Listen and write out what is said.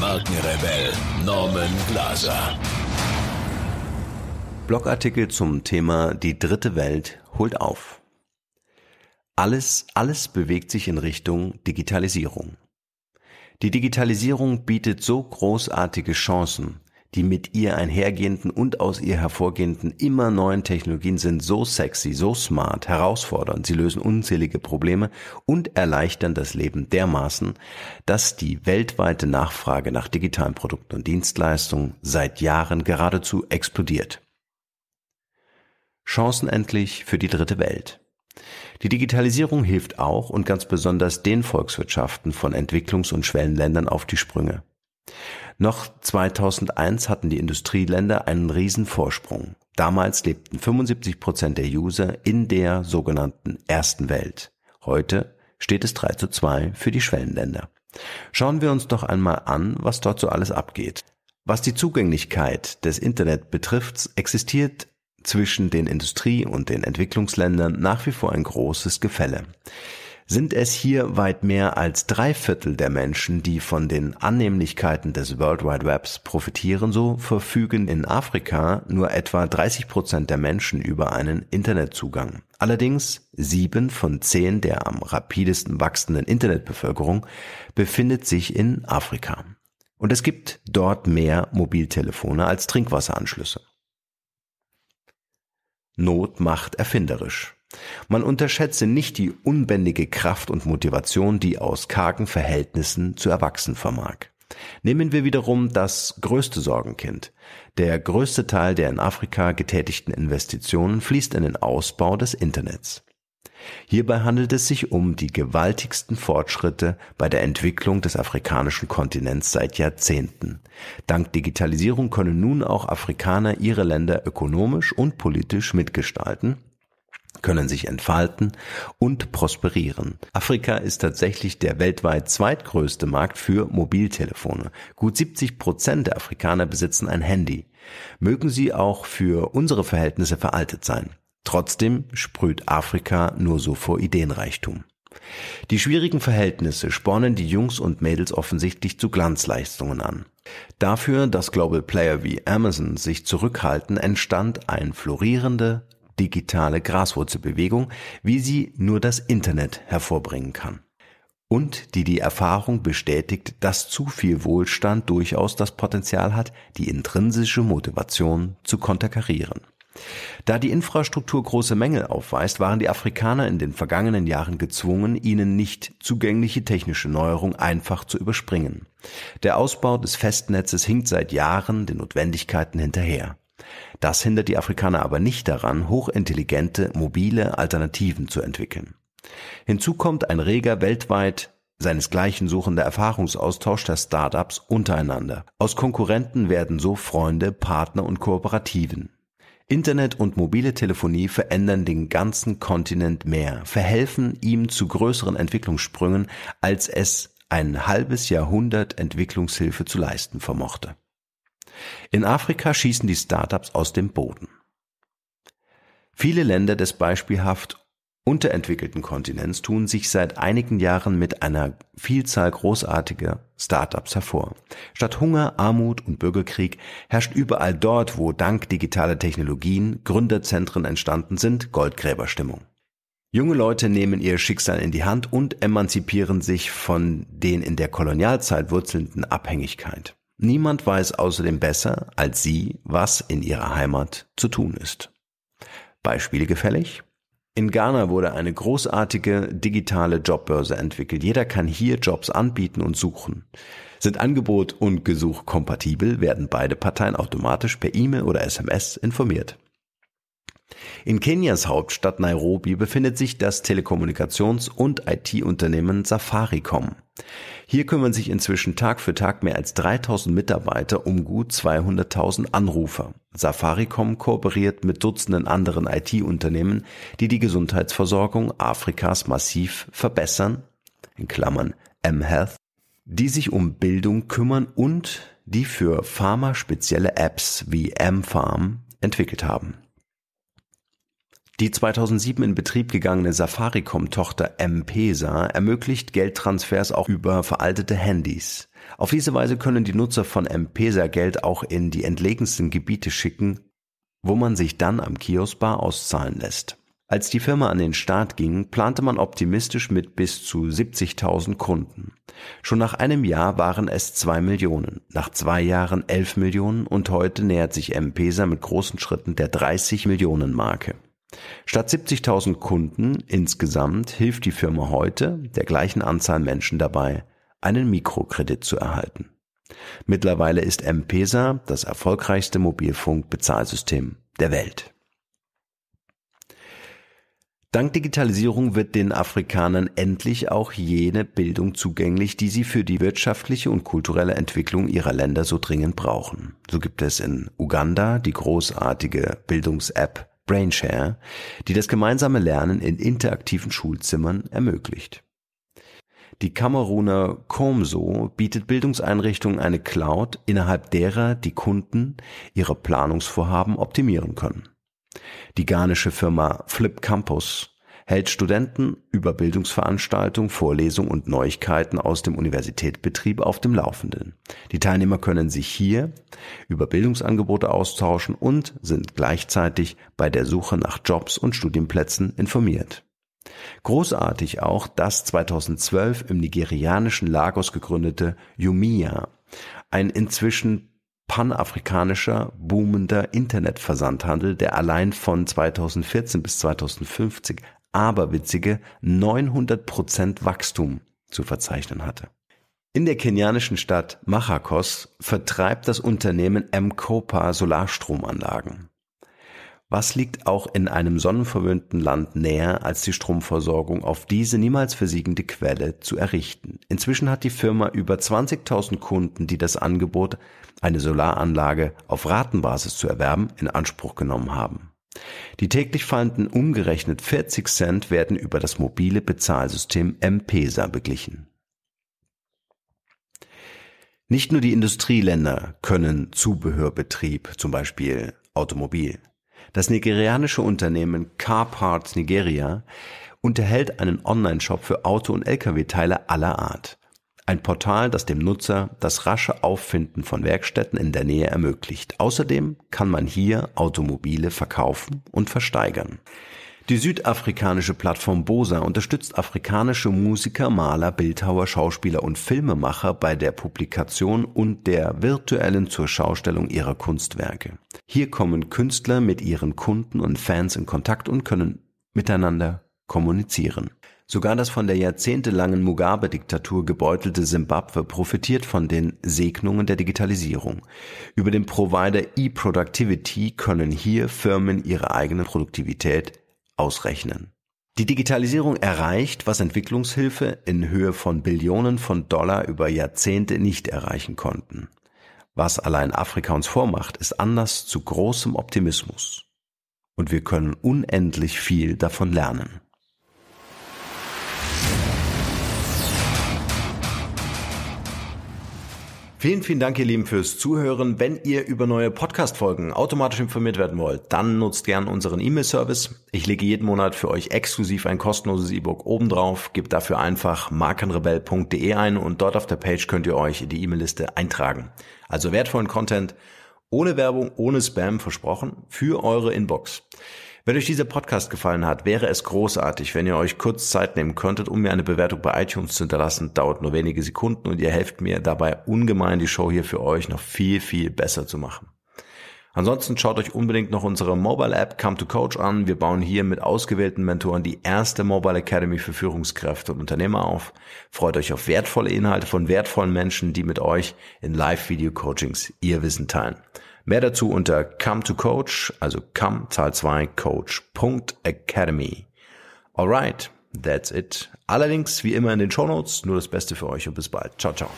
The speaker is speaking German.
Markenrebell Norman Glaser. Blogartikel zum Thema Die dritte Welt holt auf. Alles, alles bewegt sich in Richtung Digitalisierung. Die Digitalisierung bietet so großartige Chancen, die mit ihr einhergehenden und aus ihr hervorgehenden immer neuen Technologien sind so sexy, so smart, herausfordernd, sie lösen unzählige Probleme und erleichtern das Leben dermaßen, dass die weltweite Nachfrage nach digitalen Produkten und Dienstleistungen seit Jahren geradezu explodiert. Chancen endlich für die dritte Welt. Die Digitalisierung hilft auch und ganz besonders den Volkswirtschaften von Entwicklungs- und Schwellenländern auf die Sprünge. Noch 2001 hatten die Industrieländer einen riesen Vorsprung. Damals lebten 75 Prozent der User in der sogenannten ersten Welt. Heute steht es 3 zu 2 für die Schwellenländer. Schauen wir uns doch einmal an, was dort so alles abgeht. Was die Zugänglichkeit des Internet betrifft, existiert zwischen den Industrie- und den Entwicklungsländern nach wie vor ein großes Gefälle sind es hier weit mehr als drei Viertel der Menschen, die von den Annehmlichkeiten des World Wide Webs profitieren, so verfügen in Afrika nur etwa 30 Prozent der Menschen über einen Internetzugang. Allerdings sieben von zehn der am rapidesten wachsenden Internetbevölkerung befindet sich in Afrika. Und es gibt dort mehr Mobiltelefone als Trinkwasseranschlüsse. Not macht erfinderisch. Man unterschätze nicht die unbändige Kraft und Motivation, die aus kargen Verhältnissen zu erwachsen vermag. Nehmen wir wiederum das größte Sorgenkind. Der größte Teil der in Afrika getätigten Investitionen fließt in den Ausbau des Internets. Hierbei handelt es sich um die gewaltigsten Fortschritte bei der Entwicklung des afrikanischen Kontinents seit Jahrzehnten. Dank Digitalisierung können nun auch Afrikaner ihre Länder ökonomisch und politisch mitgestalten können sich entfalten und prosperieren. Afrika ist tatsächlich der weltweit zweitgrößte Markt für Mobiltelefone. Gut 70 Prozent der Afrikaner besitzen ein Handy. Mögen sie auch für unsere Verhältnisse veraltet sein. Trotzdem sprüht Afrika nur so vor Ideenreichtum. Die schwierigen Verhältnisse spornen die Jungs und Mädels offensichtlich zu Glanzleistungen an. Dafür, dass Global Player wie Amazon sich zurückhalten, entstand ein florierende, digitale Graswurzelbewegung, wie sie nur das Internet hervorbringen kann. Und die die Erfahrung bestätigt, dass zu viel Wohlstand durchaus das Potenzial hat, die intrinsische Motivation zu konterkarieren. Da die Infrastruktur große Mängel aufweist, waren die Afrikaner in den vergangenen Jahren gezwungen, ihnen nicht zugängliche technische Neuerung einfach zu überspringen. Der Ausbau des Festnetzes hinkt seit Jahren den Notwendigkeiten hinterher. Das hindert die Afrikaner aber nicht daran, hochintelligente, mobile Alternativen zu entwickeln. Hinzu kommt ein reger weltweit seinesgleichen suchender Erfahrungsaustausch der Startups untereinander. Aus Konkurrenten werden so Freunde, Partner und Kooperativen. Internet und mobile Telefonie verändern den ganzen Kontinent mehr, verhelfen ihm zu größeren Entwicklungssprüngen, als es ein halbes Jahrhundert Entwicklungshilfe zu leisten vermochte. In Afrika schießen die Startups aus dem Boden. Viele Länder des beispielhaft unterentwickelten Kontinents tun sich seit einigen Jahren mit einer Vielzahl großartiger Startups hervor. Statt Hunger, Armut und Bürgerkrieg herrscht überall dort, wo dank digitaler Technologien Gründerzentren entstanden sind, Goldgräberstimmung. Junge Leute nehmen ihr Schicksal in die Hand und emanzipieren sich von den in der Kolonialzeit wurzelnden Abhängigkeit. Niemand weiß außerdem besser als Sie, was in Ihrer Heimat zu tun ist. Beispiele gefällig? In Ghana wurde eine großartige digitale Jobbörse entwickelt. Jeder kann hier Jobs anbieten und suchen. Sind Angebot und Gesuch kompatibel, werden beide Parteien automatisch per E-Mail oder SMS informiert. In Kenias Hauptstadt Nairobi befindet sich das Telekommunikations- und IT-Unternehmen Safaricom. Hier kümmern sich inzwischen Tag für Tag mehr als 3000 Mitarbeiter um gut 200.000 Anrufer. Safaricom kooperiert mit Dutzenden anderen IT-Unternehmen, die die Gesundheitsversorgung Afrikas massiv verbessern, in Klammern mHealth, die sich um Bildung kümmern und die für Pharma spezielle Apps wie mPharm entwickelt haben. Die 2007 in Betrieb gegangene Safaricom-Tochter M-Pesa ermöglicht Geldtransfers auch über veraltete Handys. Auf diese Weise können die Nutzer von M-Pesa Geld auch in die entlegensten Gebiete schicken, wo man sich dann am Kioskbar auszahlen lässt. Als die Firma an den Start ging, plante man optimistisch mit bis zu 70.000 Kunden. Schon nach einem Jahr waren es zwei Millionen, nach zwei Jahren 11 Millionen und heute nähert sich M-Pesa mit großen Schritten der 30 Millionen Marke. Statt 70.000 Kunden insgesamt hilft die Firma heute der gleichen Anzahl Menschen dabei, einen Mikrokredit zu erhalten. Mittlerweile ist M-Pesa das erfolgreichste Mobilfunkbezahlsystem der Welt. Dank Digitalisierung wird den Afrikanern endlich auch jene Bildung zugänglich, die sie für die wirtschaftliche und kulturelle Entwicklung ihrer Länder so dringend brauchen. So gibt es in Uganda die großartige Bildungs-App Brainshare, die das gemeinsame Lernen in interaktiven Schulzimmern ermöglicht. Die Kameruner Comso bietet Bildungseinrichtungen eine Cloud, innerhalb derer die Kunden ihre Planungsvorhaben optimieren können. Die ghanische Firma Flip Campus hält Studenten über Bildungsveranstaltungen, Vorlesungen und Neuigkeiten aus dem Universitätsbetrieb auf dem Laufenden. Die Teilnehmer können sich hier über Bildungsangebote austauschen und sind gleichzeitig bei der Suche nach Jobs und Studienplätzen informiert. Großartig auch das 2012 im nigerianischen Lagos gegründete Yumia, ein inzwischen panafrikanischer, boomender Internetversandhandel, der allein von 2014 bis 2050 aberwitzige 900% Wachstum zu verzeichnen hatte. In der kenianischen Stadt Machakos vertreibt das Unternehmen M-Copa Solarstromanlagen. Was liegt auch in einem sonnenverwöhnten Land näher, als die Stromversorgung auf diese niemals versiegende Quelle zu errichten? Inzwischen hat die Firma über 20.000 Kunden, die das Angebot, eine Solaranlage auf Ratenbasis zu erwerben, in Anspruch genommen haben. Die täglich fallenden umgerechnet 40 Cent werden über das mobile Bezahlsystem M-Pesa beglichen. Nicht nur die Industrieländer können Zubehörbetrieb, zum Beispiel Automobil. Das nigerianische Unternehmen Carparts Nigeria unterhält einen Online-Shop für Auto- und Lkw-Teile aller Art. Ein Portal, das dem Nutzer das rasche Auffinden von Werkstätten in der Nähe ermöglicht. Außerdem kann man hier Automobile verkaufen und versteigern. Die südafrikanische Plattform Bosa unterstützt afrikanische Musiker, Maler, Bildhauer, Schauspieler und Filmemacher bei der Publikation und der virtuellen zur Schaustellung ihrer Kunstwerke. Hier kommen Künstler mit ihren Kunden und Fans in Kontakt und können miteinander kommunizieren. Sogar das von der jahrzehntelangen Mugabe-Diktatur gebeutelte Simbabwe profitiert von den Segnungen der Digitalisierung. Über den Provider eProductivity können hier Firmen ihre eigene Produktivität ausrechnen. Die Digitalisierung erreicht, was Entwicklungshilfe in Höhe von Billionen von Dollar über Jahrzehnte nicht erreichen konnten. Was allein Afrika uns vormacht, ist Anlass zu großem Optimismus. Und wir können unendlich viel davon lernen. Vielen, vielen Dank, ihr Lieben, fürs Zuhören. Wenn ihr über neue Podcast-Folgen automatisch informiert werden wollt, dann nutzt gern unseren E-Mail-Service. Ich lege jeden Monat für euch exklusiv ein kostenloses E-Book obendrauf. Gebt dafür einfach markenrebell.de ein und dort auf der Page könnt ihr euch in die E-Mail-Liste eintragen. Also wertvollen Content, ohne Werbung, ohne Spam versprochen, für eure Inbox. Wenn euch dieser Podcast gefallen hat, wäre es großartig, wenn ihr euch kurz Zeit nehmen könntet, um mir eine Bewertung bei iTunes zu hinterlassen. Dauert nur wenige Sekunden und ihr helft mir dabei ungemein, die Show hier für euch noch viel, viel besser zu machen. Ansonsten schaut euch unbedingt noch unsere Mobile App Come to Coach an. Wir bauen hier mit ausgewählten Mentoren die erste Mobile Academy für Führungskräfte und Unternehmer auf. Freut euch auf wertvolle Inhalte von wertvollen Menschen, die mit euch in Live-Video-Coachings ihr Wissen teilen. Mehr dazu unter come to coach, also come Zahl 2 coach.academy. Alright, that's it. Allerdings wie immer in den Shownotes, nur das Beste für euch und bis bald. Ciao, ciao.